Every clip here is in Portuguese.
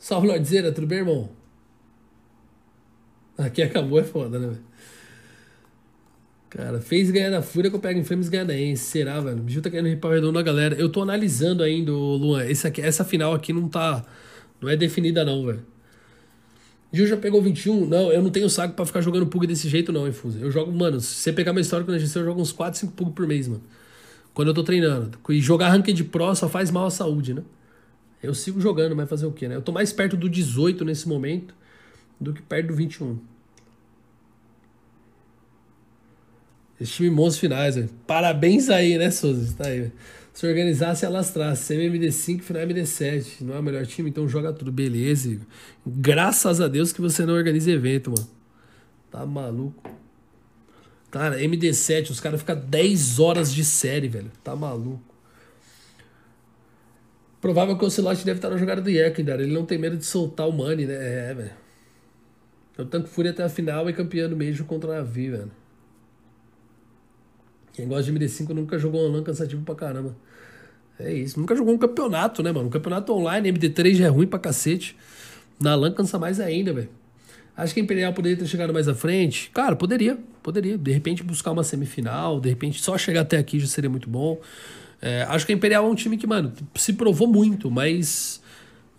Salve Lordzera, tudo bem, irmão? Aqui acabou é foda, né, velho? Cara, fez ganhar da Fúria que eu pego em Flames ganhar da Ence. Será, velho? O Gil tá querendo ripar redondo na galera. Eu tô analisando ainda, Luan. Esse aqui, essa final aqui não tá. Não é definida, não, velho. Gil já pegou 21? Não, eu não tenho saco para ficar jogando pug desse jeito, não, Infusa. Eu jogo, mano, se você pegar meu histórico na GC, eu jogo uns 4, 5 pug por mês, mano. Quando eu tô treinando. E jogar ranking de pro só faz mal à saúde, né? Eu sigo jogando, mas fazer o quê, né? Eu tô mais perto do 18 nesse momento do que perto do 21. Esse time bons finais, velho. Parabéns aí, né, Souza? Tá aí, Se organizasse e alastrasse. CMMD5, final MD7. Não é o melhor time, então joga tudo. Beleza, Igor. Graças a Deus que você não organiza evento, mano. Tá maluco. Cara, MD7, os caras ficam 10 horas de série, velho. Tá maluco. Provável que o Ancelotti deve estar na jogada do cara. Ele não tem medo de soltar o Money, né? É, velho. Eu então, tanco fúria até a final e campeão mesmo contra a Navi, velho. Quem gosta de MD5 nunca jogou online cansativo pra caramba. É isso. Nunca jogou um campeonato, né, mano? Um campeonato online, MD3 já é ruim pra cacete. Na LAN cansa mais ainda, velho. Acho que a Imperial poderia ter chegado mais à frente. Cara, poderia. Poderia. De repente buscar uma semifinal. De repente só chegar até aqui já seria muito bom. É, acho que a Imperial é um time que, mano, se provou muito, mas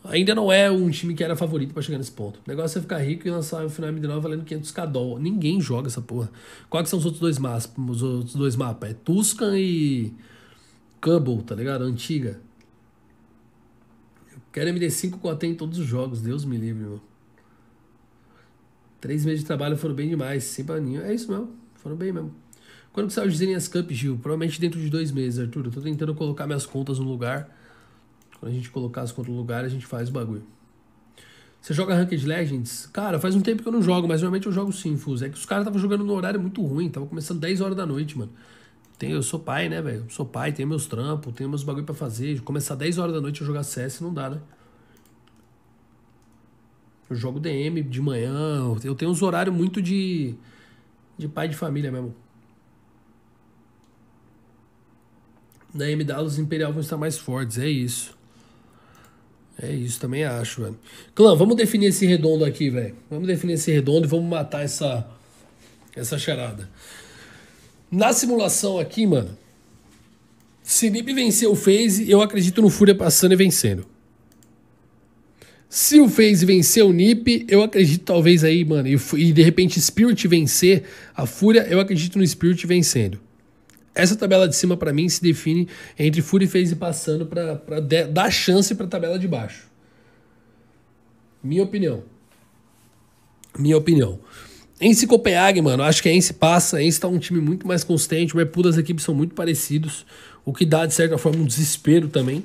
ainda não é um time que era favorito para chegar nesse ponto. O negócio é ficar rico e lançar o final md 9 valendo 500k Ninguém joga essa porra. Quais são os outros dois mapas? Os outros dois mapas? É Tuscan e Cubble, tá ligado? Antiga. Eu quero MD5 com AT em todos os jogos, Deus me livre, Três meses de trabalho foram bem demais, sem paninho. É isso mesmo, foram bem mesmo. Quando que sai o Zinhas Cup, Gil? Provavelmente dentro de dois meses, Arthur. Eu tô tentando colocar minhas contas no lugar. Quando a gente colocar as contas no lugar, a gente faz o bagulho. Você joga Ranked Legends? Cara, faz um tempo que eu não jogo, mas normalmente eu jogo sim, É que os caras estavam jogando no horário muito ruim, tava começando 10 horas da noite, mano. Tem, eu sou pai, né, velho? Sou pai, tenho meus trampos, tenho meus bagulho pra fazer. Começar 10 horas da noite a jogar CS não dá, né? Eu jogo DM de manhã, eu tenho uns horários muito de, de pai de família mesmo. na MW os Imperial vão estar mais fortes, é isso. É isso, também acho, velho. Clã, vamos definir esse redondo aqui, velho. Vamos definir esse redondo e vamos matar essa, essa charada. Na simulação aqui, mano, se Nip vencer o FaZe, eu acredito no Fúria passando e vencendo. Se o FaZe vencer o Nip, eu acredito talvez aí, mano, e, e de repente Spirit vencer a Fúria, eu acredito no Spirit vencendo essa tabela de cima para mim se define entre Fury Face e passando para dar chance para a tabela de baixo. Minha opinião. Minha opinião. Ence Copenhague, mano, acho que a Ence passa. A Ence tá um time muito mais constante. O Repu das equipes são muito parecidos. O que dá, de certa forma, um desespero também.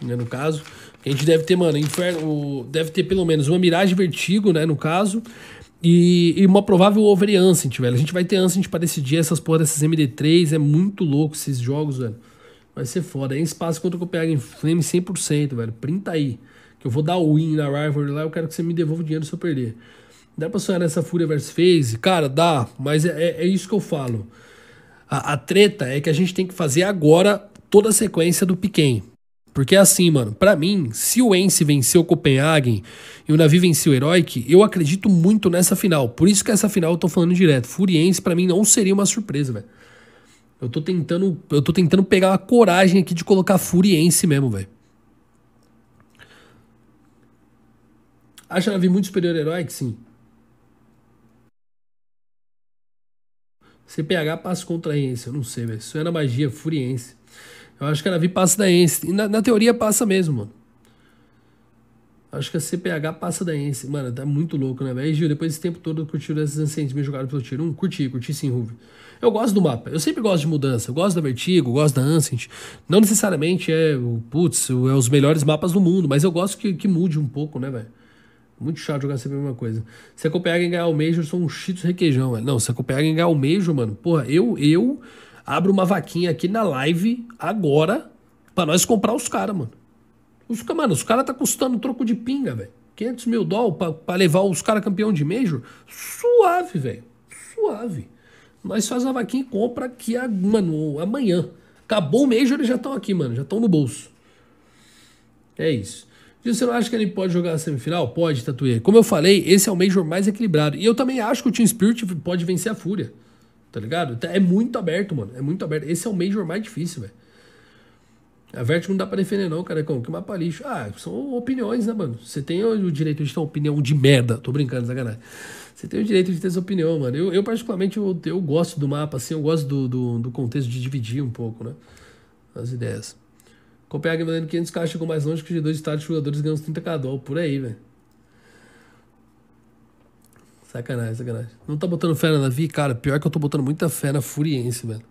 Né, no caso. A gente deve ter, mano, Inferno. Deve ter pelo menos uma Mirage Vertigo, né? No caso. E, e, uma provável over Ancient, velho. A gente vai ter Ancient pra decidir essas porra desses MD3. É muito louco esses jogos, velho. Vai ser foda. em espaço contra o Copenhagen Flame 100%, velho. Printa aí. Que eu vou dar o win na Rivalry lá. Eu quero que você me devolva o dinheiro se eu perder. Dá pra sonhar nessa Fúria versus Phase? Cara, dá. Mas é, é, é isso que eu falo. A, a, treta é que a gente tem que fazer agora toda a sequência do Piquen. Porque é assim, mano, para mim, se o Ence venceu o Copenhagen e o Navi venceu o Heroic, eu acredito muito nessa final. Por isso que essa final eu tô falando direto. Furiense para mim não seria uma surpresa, velho. Eu tô tentando, eu tô tentando pegar a coragem aqui de colocar Furiense mesmo, velho. Acha a Navi muito superior ao Heroic? Sim. CPH passa contra a Ence, eu não sei, velho. Isso é na magia, Furiense. Eu acho que a Navi passa da Ence. E na, na, teoria passa mesmo, mano. Acho que a CPH passa da Ence. Mano, tá muito louco, né, velho? E Gil, depois desse tempo todo, curtiu essas ancientes bem jogadas pelo tiro 1? Um, curti, curti sim, Ruve. Eu gosto do mapa. Eu sempre gosto de mudança. Eu gosto da Vertigo, gosto da Ancient. Não necessariamente é, o putz, é os melhores mapas do mundo, mas eu gosto que, que mude um pouco, né, velho? Muito chato jogar sempre a mesma coisa. Se a Copenhagen ganhar o Major, são um cheetos requeijão, velho. Não, se a Copenhagen ganhar o Major, mano, porra, eu, eu abre uma vaquinha aqui na live agora para nós comprar os caras, mano. Os, mano, os caras tá custando troco de pinga, velho. 500 mil dólares para levar os caras campeão de Major? Suave, velho. Suave. Nós faz a vaquinha e compra aqui, a, mano, amanhã. Acabou o Major, eles já estão aqui, mano. Já estão no bolso. É isso. você não acha que ele pode jogar a semifinal? Pode, Tatuí. Como eu falei, esse é o Major mais equilibrado. E eu também acho que o Team Spirit pode vencer a Fúria tá ligado? Tá, é muito aberto, mano. É muito aberto. Esse é o Major mais difícil, velho. A Vertigo não dá pra defender, não, cara. É que mapa lixo. Ah, são opiniões, né, mano? Você tem o direito de ter uma opinião de merda. Tô brincando, sacanagem. Você tem o direito de ter essa opinião, mano. Eu, eu particularmente, eu, eu gosto do mapa, assim. Eu gosto do, do, do contexto de dividir um pouco, né? As ideias. Copenhague mandando 500k chegou mais longe que os dois estados jogadores ganham 30k dólar. Por aí, velho. Sacanagem, sacanagem. Não tá botando fé na vi, Cara, pior que eu tô botando muita fé na Furiense, velho.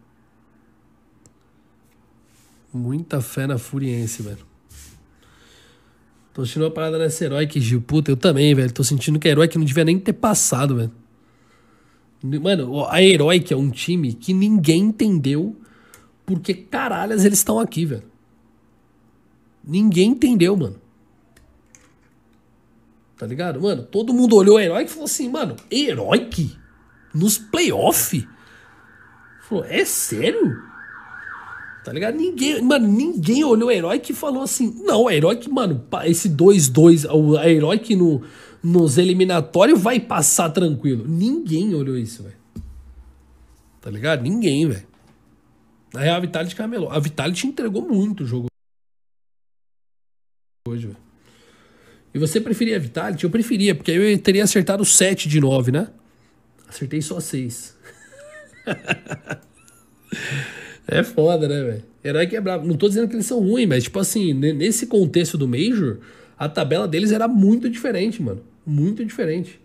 Muita fé na Furiense, velho. Tô sentindo uma parada nessa Heroic, Gil. Puta, eu também, velho. Tô sentindo que a é Heroic não devia nem ter passado, velho. Mano, a Heroic é um time que ninguém entendeu porque caralhas eles estão aqui, velho. Ninguém entendeu, mano tá ligado? Mano, todo mundo olhou o Heroic e falou assim, mano, Heroic? Nos playoff? Falou, é sério? Tá ligado? Ninguém, mano, ninguém olhou o Heroic e falou assim, não, Heroic, mano, esse 2-2, o Heroic no, nos eliminatórios vai passar tranquilo. Ninguém olhou isso, velho. Tá ligado? Ninguém, velho. Na real, a Vitality camelou. A Vitality entregou muito o jogo. E você preferia Vitality? Eu preferia, porque aí eu teria acertado 7 de 9, né? Acertei só 6. é foda, né, velho? Herói quebrava. É não tô dizendo que eles são ruins, mas, tipo assim, nesse contexto do Major, a tabela deles era muito diferente, mano. Muito diferente.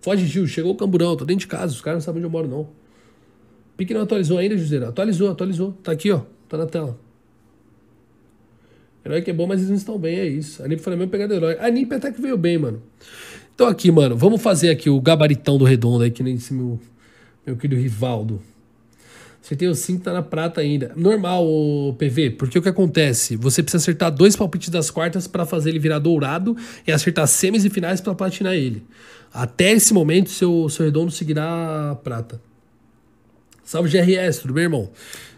Foge, Gil. Chegou o camburão. Tô dentro de casa. Os caras não sabem onde eu moro, não. Pique não atualizou ainda, Juseira? Atualizou, atualizou. Tá aqui, ó. Tá na tela. Herói que é bom, mas eles não estão bem, é isso. A NIP foi a mesma pegada do herói. A NIP até que veio bem, mano. Então aqui, mano, vamos fazer aqui o gabaritão do redondo aí, que nem disse meu, meu querido Rivaldo. Você tem o 5, tá na prata ainda. Normal, o PV, porque o que acontece? Você precisa acertar dois palpites das quartas para fazer ele virar dourado e acertar semis e finais para platinar ele. Até esse momento, seu, seu redondo seguirá prata. Salve GRS, tudo bem, irmão?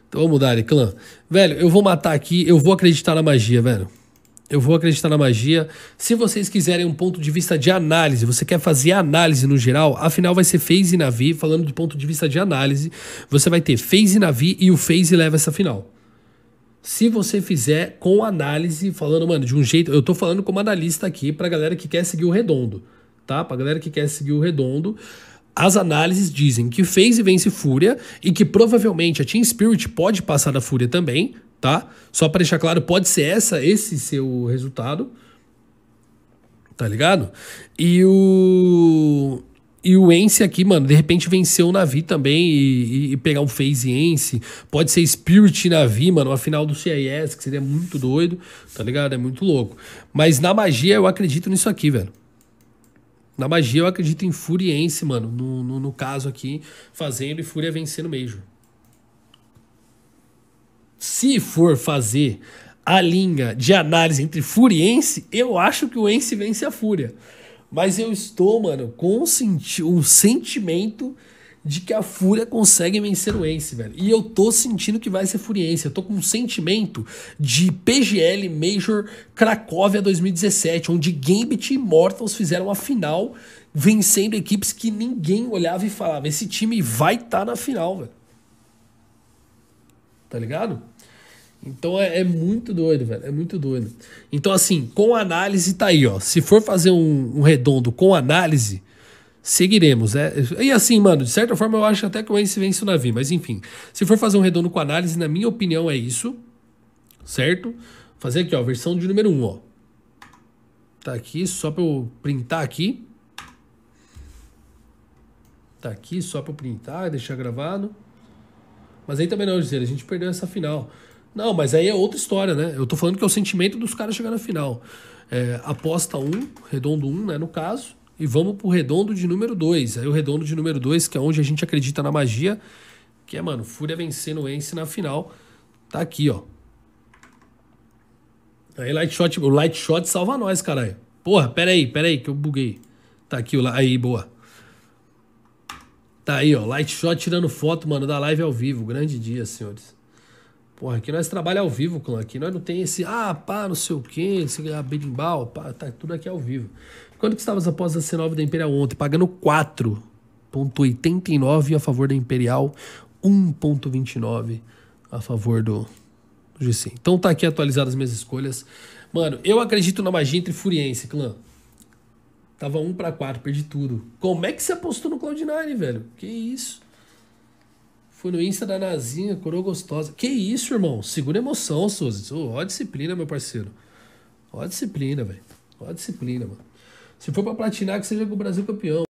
Então vamos dar, clã. Velho, eu vou matar aqui, eu vou acreditar na magia, velho. Eu vou acreditar na magia. Se vocês quiserem um ponto de vista de análise, você quer fazer análise no geral, afinal vai ser phase e navi, falando do ponto de vista de análise, você vai ter phase e navi e o phase leva essa final. Se você fizer com análise, falando, mano, de um jeito, eu tô falando como analista aqui pra galera que quer seguir o redondo, tá? Pra galera que quer seguir o redondo, as análises dizem que fez e vence Fúria e que provavelmente a Team Spirit pode passar da Fúria também, tá? Só para deixar claro, pode ser essa esse seu resultado. Tá ligado? E o e o Ence aqui, mano, de repente venceu o Navi também e, e, e, pegar um Phase Ence. Pode ser Spirit e Navi, mano, a final do CIS, que seria muito doido, tá ligado? É muito louco. Mas na magia eu acredito nisso aqui, velho. Na magia eu acredito em Furiense, mano. No, no, no caso aqui, fazendo e Fúria vencendo mesmo. Se for fazer a linha de análise entre Furiense, eu acho que o Ence vence a Fúria. Mas eu estou, mano, com um sentimento de que a Fúria consegue vencer o Ence, velho. E eu tô sentindo que vai ser Furiense. Eu tô com um sentimento de PGL Major Cracóvia 2017, onde Gambit e Immortals fizeram a final, vencendo equipes que ninguém olhava e falava: esse time vai estar tá na final, velho. Tá ligado? Então é, é, muito doido, velho. É muito doido. Então, assim, com análise tá aí, ó. Se for fazer um, um redondo com análise, seguiremos, né? E assim, mano, de certa forma eu acho até que o Ence vence o navio, mas enfim. Se for fazer um redondo com análise, na minha opinião é isso, certo? Fazer aqui, ó, versão de número 1, ó. Tá aqui, só pra eu printar aqui. Tá aqui, só pra eu printar, deixar gravado. Mas aí também não, dizer, a gente perdeu essa final. Não, mas aí é outra história, né? Eu tô falando que é o sentimento dos caras chegar na final. É, aposta 1, redondo 1, né, no caso e vamos pro redondo de número 2. Aí o redondo de número 2, que é onde a gente acredita na magia, que é, mano, Fúria vencendo o Ence na final. Tá aqui, ó. Aí Light Shot, o Light Shot salva nós, caralho. Porra, pera aí, pera aí, que eu buguei. Tá aqui o aí, boa. Tá aí, ó, Light Shot tirando foto, mano, da live ao vivo. Grande dia, senhores. Porra, aqui nós trabalhamos ao vivo, clã. Aqui nós não tem esse, ah, pá, não sei o quê, esse ah, berimbau, pá, tá tudo aqui ao vivo. Quando que estavas após a C9 da Imperial ontem? Pagando 4,89 a favor da Imperial, 1,29 a favor do GC. Então tá aqui atualizadas as minhas escolhas. Mano, eu acredito na magia entre Furiense, clã. Tava 1 para 4, perdi tudo. Como é que você apostou no Cloud9, velho? Que isso? Fui no Insta da Nazinha, coroa gostosa. Que isso, irmão? Segura emoção, Suzy. Ó oh, disciplina, meu parceiro. Ó disciplina, velho. Ó disciplina, mano. Se for para platinar, que seja com o Brasil campeão.